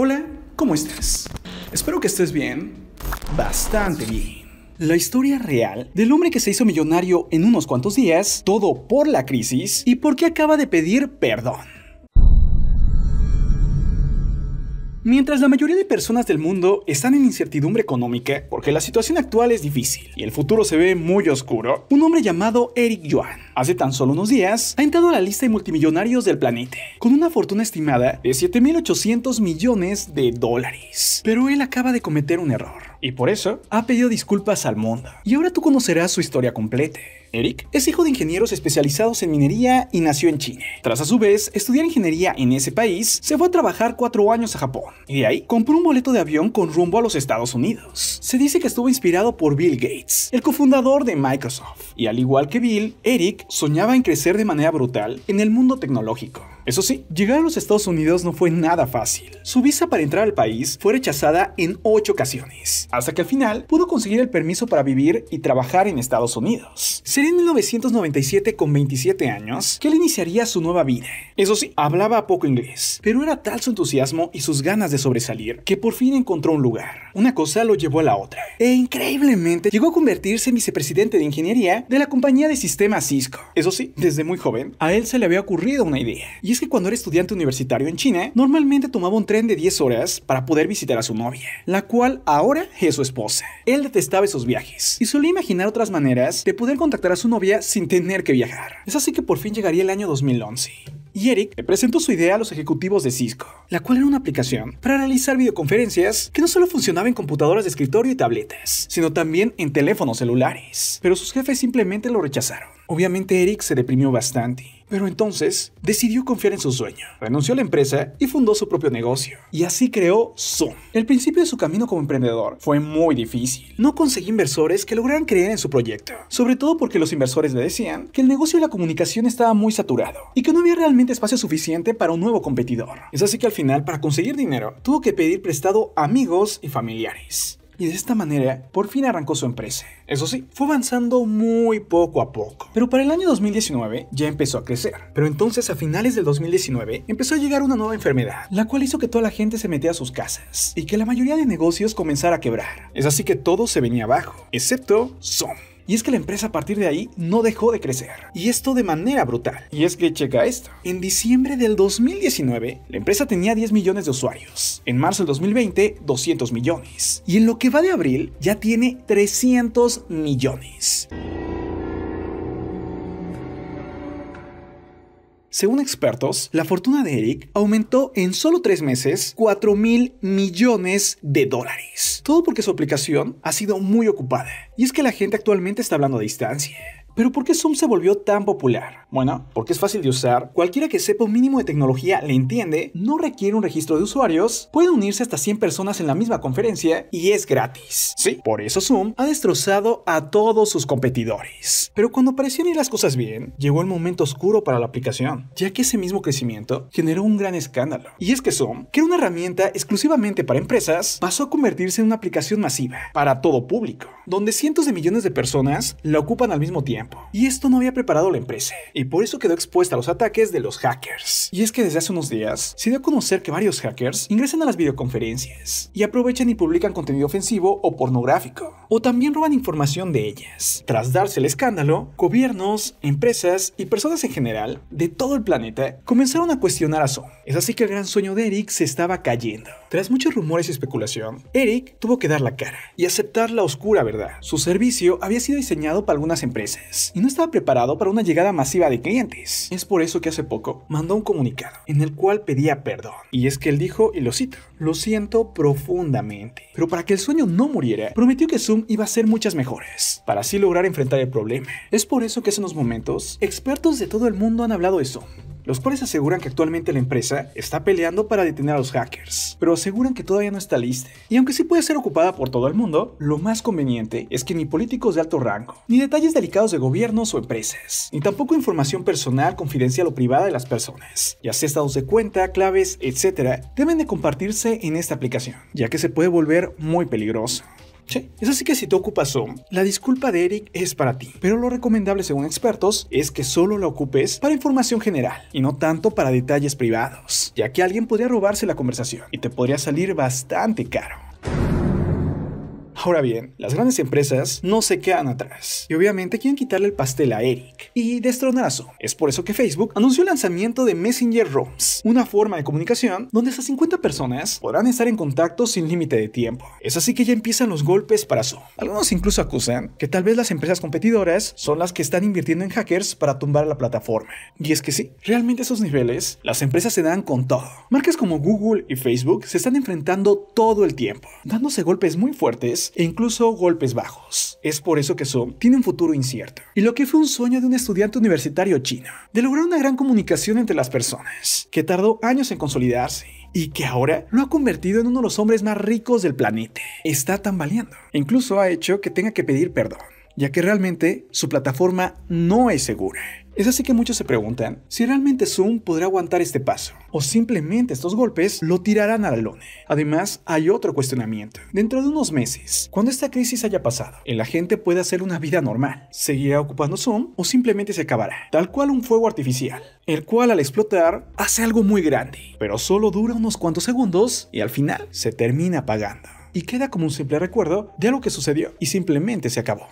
Hola, ¿cómo estás? Espero que estés bien. Bastante bien. La historia real del hombre que se hizo millonario en unos cuantos días, todo por la crisis y porque acaba de pedir perdón. Mientras la mayoría de personas del mundo están en incertidumbre económica porque la situación actual es difícil y el futuro se ve muy oscuro, un hombre llamado Eric Yuan Hace tan solo unos días, ha entrado a la lista de multimillonarios del planeta, con una fortuna estimada de 7.800 millones de dólares. Pero él acaba de cometer un error, y por eso ha pedido disculpas al mundo. Y ahora tú conocerás su historia completa. Eric es hijo de ingenieros especializados en minería y nació en China. Tras a su vez estudiar ingeniería en ese país, se fue a trabajar cuatro años a Japón y de ahí compró un boleto de avión con rumbo a los Estados Unidos. Se dice que estuvo inspirado por Bill Gates, el cofundador de Microsoft. Y al igual que Bill, Eric soñaba en crecer de manera brutal en el mundo tecnológico. Eso sí, llegar a los Estados Unidos no fue nada fácil. Su visa para entrar al país fue rechazada en ocho ocasiones, hasta que al final pudo conseguir el permiso para vivir y trabajar en Estados Unidos. Sería en 1997 con 27 años que él iniciaría su nueva vida. Eso sí, hablaba poco inglés, pero era tal su entusiasmo y sus ganas de sobresalir que por fin encontró un lugar. Una cosa lo llevó a la otra, e increíblemente llegó a convertirse en vicepresidente de ingeniería de la compañía de sistemas Cisco. Eso sí, desde muy joven, a él se le había ocurrido una idea. Y es que cuando era estudiante universitario en China, normalmente tomaba un tren de 10 horas para poder visitar a su novia, la cual ahora es su esposa. Él detestaba esos viajes y solía imaginar otras maneras de poder contactar a su novia sin tener que viajar. Es así que por fin llegaría el año 2011 y Eric le presentó su idea a los ejecutivos de Cisco, la cual era una aplicación para realizar videoconferencias que no solo funcionaba en computadoras de escritorio y tabletas, sino también en teléfonos celulares, pero sus jefes simplemente lo rechazaron. Obviamente Eric se deprimió bastante pero entonces decidió confiar en su sueño, renunció a la empresa y fundó su propio negocio. Y así creó Zoom. El principio de su camino como emprendedor fue muy difícil. No conseguí inversores que lograran creer en su proyecto, sobre todo porque los inversores le decían que el negocio de la comunicación estaba muy saturado y que no había realmente espacio suficiente para un nuevo competidor. Es así que al final, para conseguir dinero, tuvo que pedir prestado a amigos y familiares y de esta manera por fin arrancó su empresa. Eso sí, fue avanzando muy poco a poco, pero para el año 2019 ya empezó a crecer. Pero entonces a finales del 2019 empezó a llegar una nueva enfermedad, la cual hizo que toda la gente se metiera a sus casas y que la mayoría de negocios comenzara a quebrar. Es así que todo se venía abajo, excepto Zoom. Y es que la empresa a partir de ahí no dejó de crecer. Y esto de manera brutal. Y es que checa esto. En diciembre del 2019, la empresa tenía 10 millones de usuarios. En marzo del 2020, 200 millones. Y en lo que va de abril, ya tiene 300 millones. Según expertos, la fortuna de Eric aumentó en solo tres meses 4 mil millones de dólares. Todo porque su aplicación ha sido muy ocupada. Y es que la gente actualmente está hablando a distancia pero ¿por qué Zoom se volvió tan popular? Bueno, porque es fácil de usar, cualquiera que sepa un mínimo de tecnología le entiende, no requiere un registro de usuarios, puede unirse hasta 100 personas en la misma conferencia y es gratis. Sí, por eso Zoom ha destrozado a todos sus competidores. Pero cuando parecían ir las cosas bien, llegó el momento oscuro para la aplicación, ya que ese mismo crecimiento generó un gran escándalo. Y es que Zoom, que era una herramienta exclusivamente para empresas, pasó a convertirse en una aplicación masiva, para todo público donde cientos de millones de personas la ocupan al mismo tiempo. Y esto no había preparado la empresa, y por eso quedó expuesta a los ataques de los hackers. Y es que desde hace unos días se dio a conocer que varios hackers ingresan a las videoconferencias y aprovechan y publican contenido ofensivo o pornográfico, o también roban información de ellas. Tras darse el escándalo, gobiernos, empresas y personas en general de todo el planeta comenzaron a cuestionar a Zoom. Es así que el gran sueño de Eric se estaba cayendo. Tras muchos rumores y especulación, Eric tuvo que dar la cara y aceptar la oscura verdad su servicio había sido diseñado para algunas empresas y no estaba preparado para una llegada masiva de clientes. Es por eso que hace poco mandó un comunicado en el cual pedía perdón. Y es que él dijo, y lo cito, lo siento profundamente. Pero para que el sueño no muriera, prometió que Zoom iba a ser muchas mejores, para así lograr enfrentar el problema. Es por eso que hace unos momentos, expertos de todo el mundo han hablado de Zoom los cuales aseguran que actualmente la empresa está peleando para detener a los hackers, pero aseguran que todavía no está lista. Y aunque sí puede ser ocupada por todo el mundo, lo más conveniente es que ni políticos de alto rango, ni detalles delicados de gobiernos o empresas, ni tampoco información personal, confidencial o privada de las personas, ya sea estados de cuenta, claves, etc., deben de compartirse en esta aplicación, ya que se puede volver muy peligroso. Sí. Es así que si te ocupas Zoom, la disculpa de Eric es para ti. Pero lo recomendable según expertos es que solo la ocupes para información general y no tanto para detalles privados, ya que alguien podría robarse la conversación y te podría salir bastante caro. Ahora bien, las grandes empresas no se quedan atrás y obviamente quieren quitarle el pastel a Eric y destronar a Es por eso que Facebook anunció el lanzamiento de Messenger Rooms, una forma de comunicación donde hasta 50 personas podrán estar en contacto sin límite de tiempo. Es así que ya empiezan los golpes para Zoom. Algunos incluso acusan que tal vez las empresas competidoras son las que están invirtiendo en hackers para tumbar la plataforma. Y es que sí, realmente a esos niveles las empresas se dan con todo. Marcas como Google y Facebook se están enfrentando todo el tiempo, dándose golpes muy fuertes e incluso golpes bajos. Es por eso que Song tiene un futuro incierto y lo que fue un sueño de un estudiante universitario chino, de lograr una gran comunicación entre las personas, que tardó años en consolidarse y que ahora lo ha convertido en uno de los hombres más ricos del planeta. Está tambaleando. Incluso ha hecho que tenga que pedir perdón ya que realmente su plataforma no es segura. Es así que muchos se preguntan si realmente Zoom podrá aguantar este paso o simplemente estos golpes lo tirarán a la Además, hay otro cuestionamiento. Dentro de unos meses, cuando esta crisis haya pasado, ¿el agente puede hacer una vida normal? ¿Seguirá ocupando Zoom o simplemente se acabará? Tal cual un fuego artificial, el cual al explotar hace algo muy grande, pero solo dura unos cuantos segundos y al final se termina apagando y queda como un simple recuerdo de algo que sucedió y simplemente se acabó.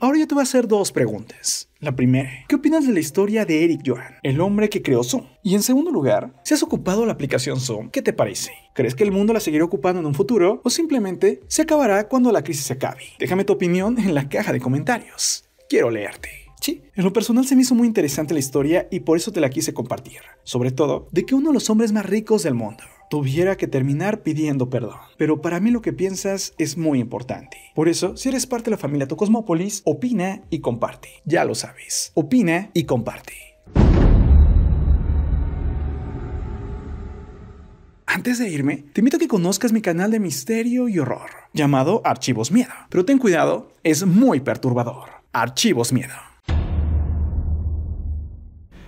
Ahora yo te voy a hacer dos preguntas. La primera, ¿qué opinas de la historia de Eric Johan, el hombre que creó Zoom? Y en segundo lugar, ¿se has ocupado la aplicación Zoom, ¿qué te parece? ¿Crees que el mundo la seguirá ocupando en un futuro o simplemente se acabará cuando la crisis se acabe? Déjame tu opinión en la caja de comentarios. Quiero leerte en lo personal se me hizo muy interesante la historia y por eso te la quise compartir. Sobre todo, de que uno de los hombres más ricos del mundo tuviera que terminar pidiendo perdón. Pero para mí lo que piensas es muy importante. Por eso, si eres parte de la familia Tocosmópolis, opina y comparte. Ya lo sabes. Opina y comparte. Antes de irme, te invito a que conozcas mi canal de misterio y horror, llamado Archivos Miedo. Pero ten cuidado, es muy perturbador. Archivos Miedo.